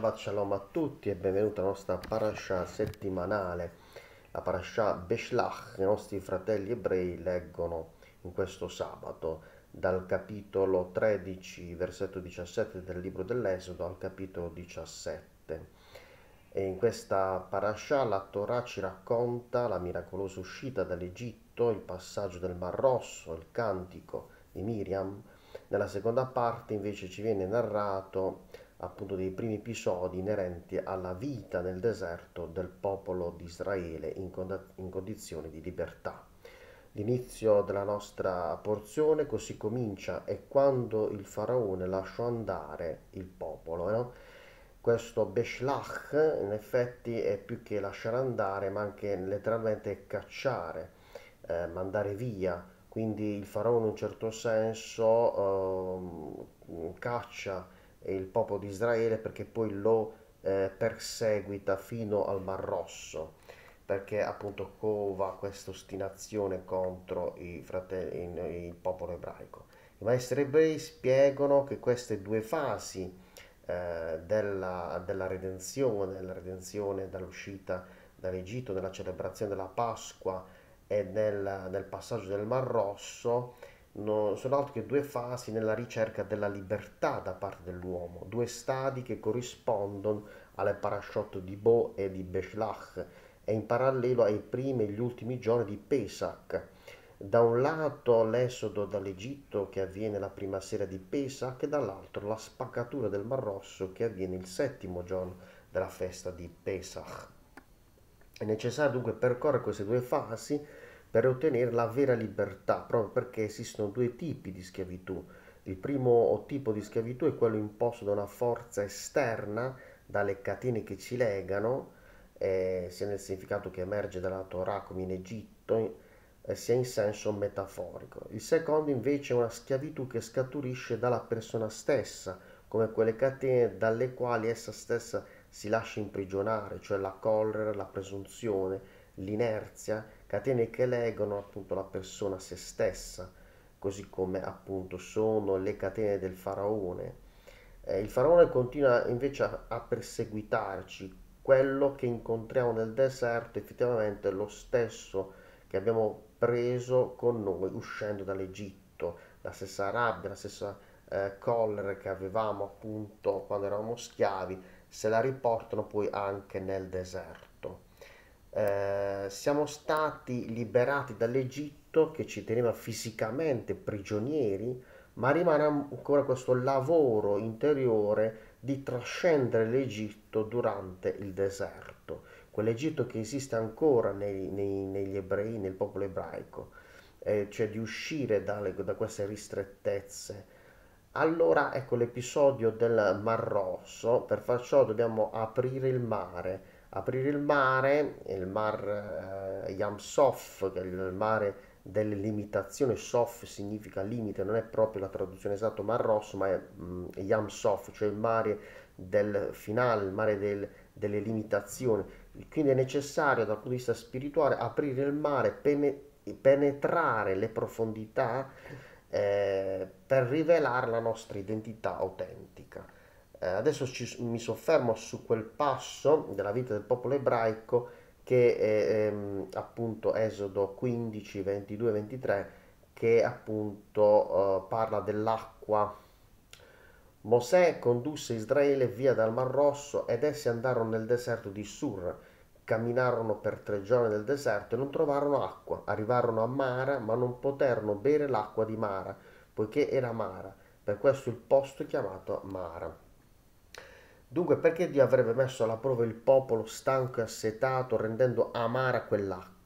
Shabbat Shalom a tutti e benvenuti alla nostra parasha settimanale, la parasha Beshlach i nostri fratelli ebrei leggono in questo sabato, dal capitolo 13, versetto 17 del libro dell'Esodo al capitolo 17. E in questa parasha la Torah ci racconta la miracolosa uscita dall'Egitto, il passaggio del Mar Rosso, il cantico di Miriam. Nella seconda parte invece ci viene narrato appunto dei primi episodi inerenti alla vita nel deserto del popolo di Israele in, cond- in condizioni di libertà. L'inizio della nostra porzione così comincia è quando il faraone lasciò andare il popolo. No? Questo Beshlach in effetti è più che lasciare andare ma anche letteralmente cacciare, eh, mandare via. Quindi il faraone in un certo senso eh, caccia e il popolo di Israele perché poi lo eh, perseguita fino al Mar Rosso perché appunto cova questa ostinazione contro i fratelli, in, il popolo ebraico. I maestri ebrei spiegano che queste due fasi eh, della, della redenzione, la redenzione dall'uscita dall'Egitto, della celebrazione della Pasqua e nel, nel passaggio del Mar Rosso, non sono altro che due fasi nella ricerca della libertà da parte dell'uomo, due stadi che corrispondono alle parashot di Bo e di Beshlach e in parallelo ai primi e gli ultimi giorni di Pesach. Da un lato l'esodo dall'Egitto che avviene la prima sera di Pesach e dall'altro la spaccatura del Mar Rosso che avviene il settimo giorno della festa di Pesach. È necessario dunque percorrere queste due fasi per ottenere la vera libertà, proprio perché esistono due tipi di schiavitù. Il primo tipo di schiavitù è quello imposto da una forza esterna, dalle catene che ci legano, eh, sia nel significato che emerge dalla Torah come in Egitto, eh, sia in senso metaforico. Il secondo invece è una schiavitù che scaturisce dalla persona stessa, come quelle catene dalle quali essa stessa si lascia imprigionare, cioè la collera, la presunzione, l'inerzia, catene che legano appunto la persona a se stessa, così come appunto sono le catene del faraone. Eh, il faraone continua invece a, a perseguitarci, quello che incontriamo nel deserto effettivamente è lo stesso che abbiamo preso con noi uscendo dall'Egitto, la stessa rabbia, la stessa eh, collera che avevamo appunto quando eravamo schiavi, se la riportano poi anche nel deserto. Eh, siamo stati liberati dall'Egitto che ci teneva fisicamente prigionieri, ma rimane ancora questo lavoro interiore di trascendere l'Egitto durante il deserto, quell'Egitto che esiste ancora nei, nei, negli ebrei, nel popolo ebraico, eh, cioè di uscire dalle, da queste ristrettezze. Allora ecco l'episodio del Mar Rosso, per far ciò dobbiamo aprire il mare, aprire il mare, il mar eh, Yam che è il mare delle limitazioni, Sof significa limite, non è proprio la traduzione esatta Mar Rosso, ma è mm, Yamsof, cioè il mare del finale, il mare del, delle limitazioni. Quindi è necessario dal punto di vista spirituale aprire il mare, penetrare le profondità eh, per rivelare la nostra identità autentica. Eh, adesso ci, mi soffermo su quel passo della vita del popolo ebraico che è ehm, appunto Esodo 15, 22, 23 che appunto eh, parla dell'acqua. Mosè condusse Israele via dal Mar Rosso ed essi andarono nel deserto di Sur, camminarono per tre giorni nel deserto e non trovarono acqua. Arrivarono a Mara, ma non poterono bere l'acqua di Mara, poiché era Mara. Per questo il posto è chiamato Mara. Dunque perché Dio avrebbe messo alla prova il popolo stanco e assetato rendendo amara quell'acqua?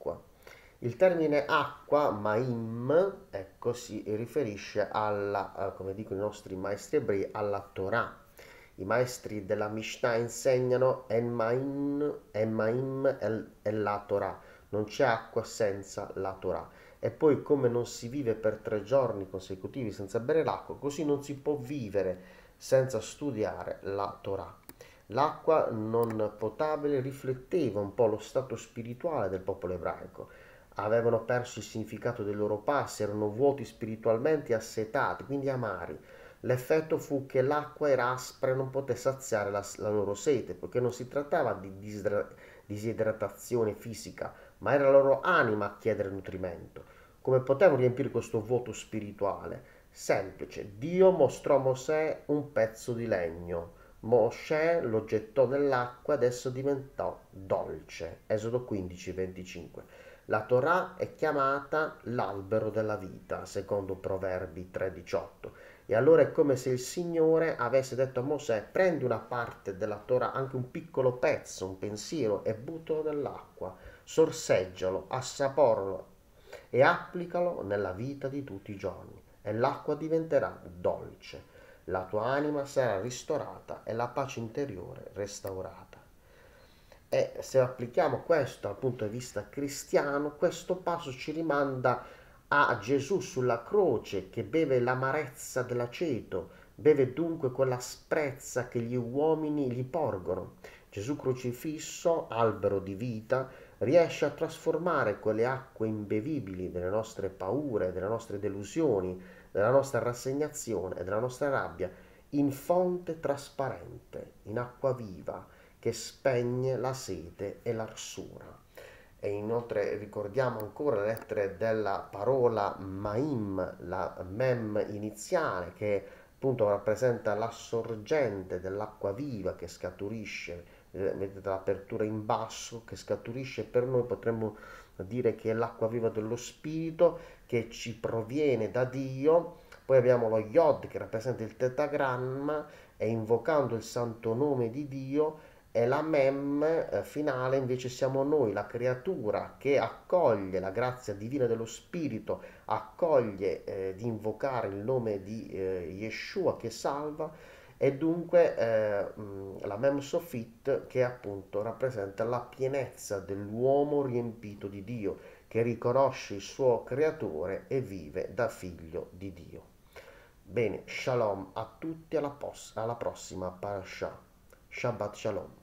Il termine acqua, maim, ecco, si riferisce alla, eh, come dicono i nostri maestri ebrei, alla Torah. I maestri della Mishnah insegnano en maim, en maim è la Torah. Non c'è acqua senza la Torah. E poi come non si vive per tre giorni consecutivi senza bere l'acqua, così non si può vivere senza studiare la Torah. L'acqua non potabile rifletteva un po' lo stato spirituale del popolo ebraico. Avevano perso il significato dei loro passi, erano vuoti spiritualmente assetati, quindi amari. L'effetto fu che l'acqua era aspra e non poté saziare la, la loro sete, poiché non si trattava di disdra- disidratazione fisica, ma era la loro anima a chiedere nutrimento. Come potevano riempire questo vuoto spirituale? Semplice, Dio mostrò a Mosè un pezzo di legno. Mosè lo gettò nell'acqua ed esso diventò dolce. Esodo 15, 25. La Torah è chiamata l'albero della vita, secondo Proverbi 3, 18. E allora è come se il Signore avesse detto a Mosè: prendi una parte della Torah, anche un piccolo pezzo, un pensiero, e buttalo nell'acqua, sorseggialo, assaporalo e applicalo nella vita di tutti i giorni e l'acqua diventerà dolce, la tua anima sarà ristorata e la pace interiore restaurata. E se applichiamo questo dal punto di vista cristiano, questo passo ci rimanda a Gesù sulla croce che beve l'amarezza dell'aceto, beve dunque quella sprezza che gli uomini gli porgono. Gesù crocifisso, albero di vita, riesce a trasformare quelle acque imbevibili delle nostre paure, delle nostre delusioni, della nostra rassegnazione e della nostra rabbia in fonte trasparente, in acqua viva che spegne la sete e l'arsura. E inoltre ricordiamo ancora le lettere della parola Maim, la Mem iniziale che appunto rappresenta la sorgente dell'acqua viva che scaturisce eh, vedete l'apertura in basso che scaturisce per noi, potremmo dire che è l'acqua viva dello Spirito che ci proviene da Dio. Poi abbiamo lo Yod che rappresenta il tetagramma e invocando il santo nome di Dio e la mem eh, finale invece siamo noi, la creatura che accoglie la grazia divina dello Spirito, accoglie eh, di invocare il nome di eh, Yeshua che salva e dunque eh, la mem soffit che appunto rappresenta la pienezza dell'uomo riempito di Dio che riconosce il suo creatore e vive da figlio di Dio. Bene, shalom a tutti, alla, alla prossima parasha. Shabbat shalom.